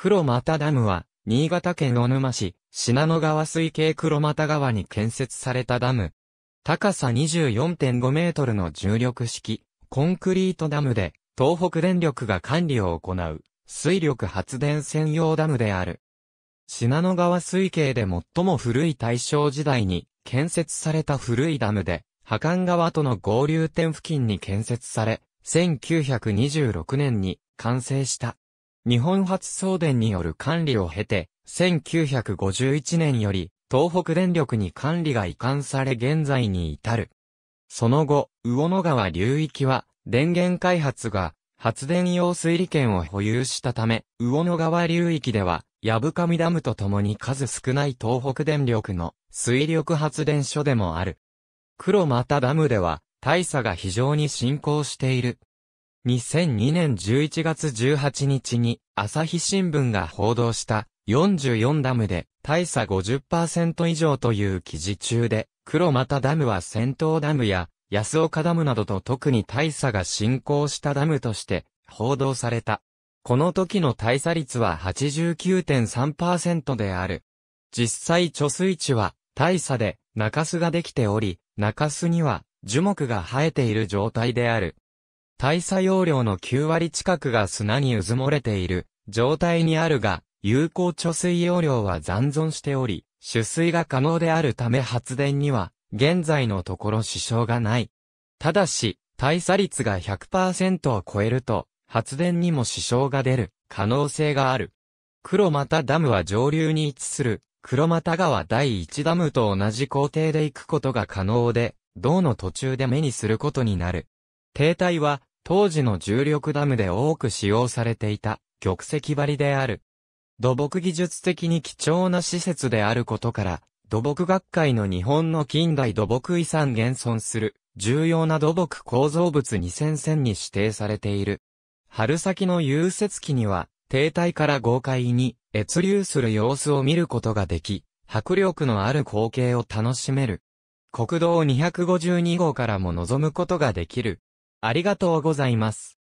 黒又ダムは、新潟県小沼市、信濃川水系黒又川に建設されたダム。高さ24.5メートルの重力式、コンクリートダムで、東北電力が管理を行う、水力発電専用ダムである。信濃川水系で最も古い大正時代に建設された古いダムで、波間川との合流点付近に建設され、1926年に完成した。日本発送電による管理を経て、1951年より、東北電力に管理が移管され現在に至る。その後、魚野川流域は、電源開発が、発電用水利権を保有したため、魚野川流域では、ヤブカミダムと共に数少ない東北電力の水力発電所でもある。黒又ダムでは、大差が非常に進行している。2002年11月18日に朝日新聞が報道した44ダムで大差50%以上という記事中で黒又ダムは先頭ダムや安岡ダムなどと特に大差が進行したダムとして報道された。この時の大差率は89.3%である。実際貯水池は大差で中州ができており、中州には樹木が生えている状態である。大佐容量の9割近くが砂にうずもれている状態にあるが、有効貯水容量は残存しており、取水が可能であるため発電には、現在のところ支障がない。ただし、大佐率が100%を超えると、発電にも支障が出る可能性がある。黒又ダムは上流に位置する黒又川第1ダムと同じ工程で行くことが可能で、銅の途中で目にすることになる。停滞は当時の重力ダムで多く使用されていた、玉石張りである。土木技術的に貴重な施設であることから、土木学会の日本の近代土木遺産現存する、重要な土木構造物2000線に指定されている。春先の融雪期には、停滞から豪快に、越流する様子を見ることができ、迫力のある光景を楽しめる。国道252号からも望むことができる。ありがとうございます。